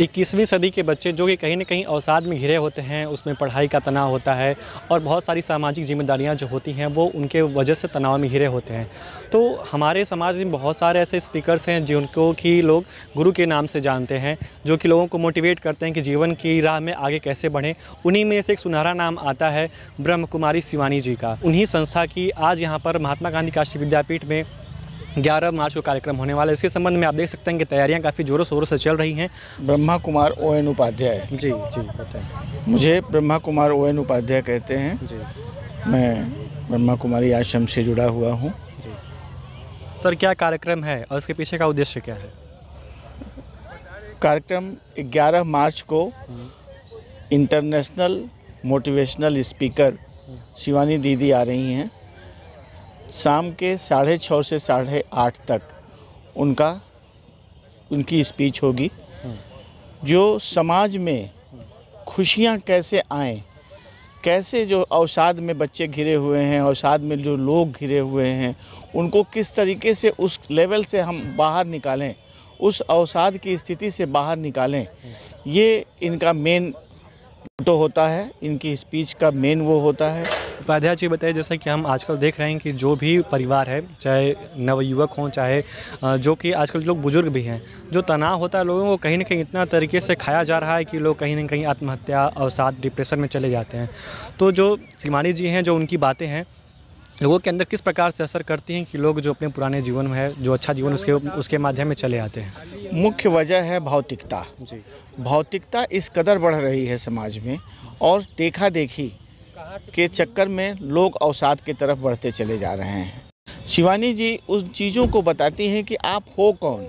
इक्कीसवीं सदी के बच्चे जो कि कहीं ना कहीं अवसाद में घिरे होते हैं उसमें पढ़ाई का तनाव होता है और बहुत सारी सामाजिक जिम्मेदारियां जो होती हैं वो उनके वजह से तनाव में घिरे होते हैं तो हमारे समाज में बहुत सारे ऐसे स्पीकर्स हैं जिनको कि लोग गुरु के नाम से जानते हैं जो कि लोगों को मोटिवेट करते हैं कि जीवन की राह में आगे कैसे बढ़ें उन्हीं में से एक सुनहरा नाम आता है ब्रह्म कुमारी शिवानी जी का उन्हीं संस्था की आज यहाँ पर महात्मा गांधी काशी विद्यापीठ में ग्यारह मार्च को कार्यक्रम होने वाला है इसके संबंध में आप देख सकते हैं कि तैयारियां काफ़ी जोरों शोरों से चल रही हैं ब्रह्मा कुमार ओ एन उपाध्याय जी जी बताएँ मुझे ब्रह्मा कुमार ओ एन उपाध्याय कहते हैं जी मैं ब्रह्मा कुमारी आश्रम से जुड़ा हुआ हूँ जी सर क्या कार्यक्रम है और इसके पीछे का उद्देश्य क्या है कार्यक्रम 11 मार्च को hmm. International motivational speaker hmm. Shivani दीदी आ रही हैं शाम के साढ़े छः से साढ़े आठ तक उनका उनकी स्पीच होगी जो समाज में खुशियाँ कैसे आएँ कैसे जो अवसाद में बच्चे घिरे हुए हैं अवसाद में जो लोग घिरे हुए हैं उनको किस तरीके से उस लेवल से हम बाहर निकालें उस अवसाद की स्थिति से बाहर निकालें ये इनका मेन तो होता है इनकी स्पीच का मेन वो होता है उपाध्याय जी बताइए जैसे कि हम आजकल देख रहे हैं कि जो भी परिवार है चाहे नवयुवक हों चाहे जो कि आजकल लोग बुजुर्ग भी हैं जो तनाव होता है लोगों को कहीं ना कहीं इतना तरीके से खाया जा रहा है कि लोग कहीं ना कहीं आत्महत्या और साथ डिप्रेशन में चले जाते हैं तो जो श्रीमानी जी हैं जो उनकी बातें हैं लोगों के अंदर किस प्रकार से असर करती हैं कि लोग जो अपने पुराने जीवन में है जो अच्छा जीवन उसके उसके माध्यम में चले आते हैं मुख्य वजह है भौतिकता भौतिकता इस कदर बढ़ रही है समाज में और देखा देखी के चक्कर में लोग अवसाद की तरफ बढ़ते चले जा रहे हैं शिवानी जी उन चीज़ों को बताती हैं कि आप हो कौन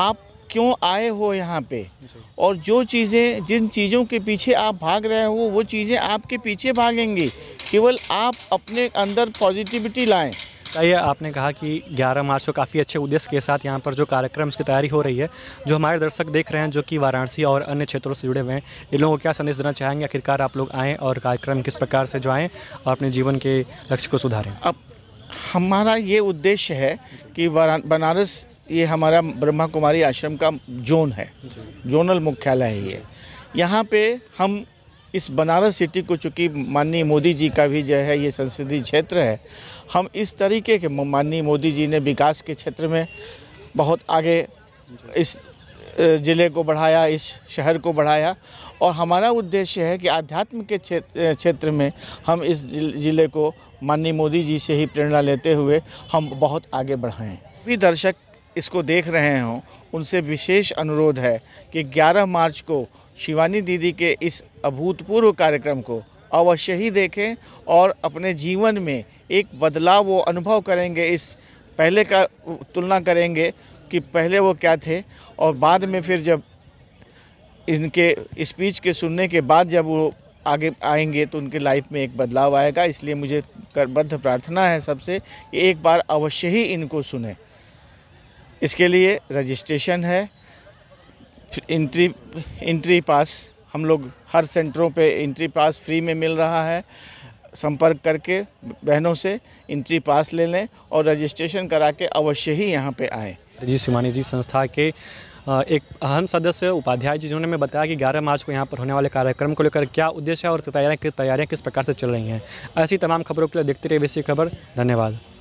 आप क्यों आए हो यहाँ पे और जो चीज़ें जिन चीज़ों के पीछे आप भाग रहे हो वो चीज़ें आपके पीछे भागेंगी केवल आप अपने अंदर पॉजिटिविटी लाएँ बताइए आपने कहा कि 11 मार्च को काफ़ी अच्छे उद्देश्य के साथ यहाँ पर जो कार्यक्रम की तैयारी हो रही है जो हमारे दर्शक देख रहे हैं जो कि वाराणसी और अन्य क्षेत्रों से जुड़े हुए हैं इन लोगों को क्या संदेश देना चाहेंगे आखिरकार आप लोग आएँ और कार्यक्रम किस प्रकार से जो आएँ और अपने जीवन के लक्ष्य को सुधारें अब हमारा ये उद्देश्य है कि बनारस ये हमारा ब्रह्मा कुमारी आश्रम का जोन है जोनल मुख्यालय है ये यहाँ पे हम इस बनारस सिटी को चूँकि माननीय मोदी जी का भी जो है ये संसदीय क्षेत्र है हम इस तरीके के माननीय मोदी जी ने विकास के क्षेत्र में बहुत आगे इस ज़िले को बढ़ाया इस शहर को बढ़ाया और हमारा उद्देश्य है कि आध्यात्म के क्षेत्र में हम इस ज़िले को माननीय मोदी जी से ही प्रेरणा लेते हुए हम बहुत आगे बढ़ाएं भी दर्शक इसको देख रहे हों उनसे विशेष अनुरोध है कि 11 मार्च को शिवानी दीदी के इस अभूतपूर्व कार्यक्रम को अवश्य ही देखें और अपने जीवन में एक बदलाव वो अनुभव करेंगे इस पहले का तुलना करेंगे कि पहले वो क्या थे और बाद में फिर जब इनके स्पीच के सुनने के बाद जब वो आगे आएंगे तो उनके लाइफ में एक बदलाव आएगा इसलिए मुझे करबद्ध प्रार्थना है सबसे कि एक बार अवश्य ही इनको सुने इसके लिए रजिस्ट्रेशन है इंट्री इंट्री पास हम लोग हर सेंटरों पे इंट्री पास फ्री में मिल रहा है संपर्क करके बहनों से इंट्री पास ले लें और रजिस्ट्रेशन करा के अवश्य ही यहाँ पे आए जी शिवानी जी संस्था के एक अहम सदस्य उपाध्याय जी जिन्होंने हमें बताया कि 11 मार्च को यहाँ पर होने वाले कार्यक्रम को लेकर क्या उद्देश्य है और तैयारियाँ किस तैयारियाँ किस प्रकार से चल रही हैं ऐसी तमाम खबरों के लिए देखते रहिए बेसी खबर धन्यवाद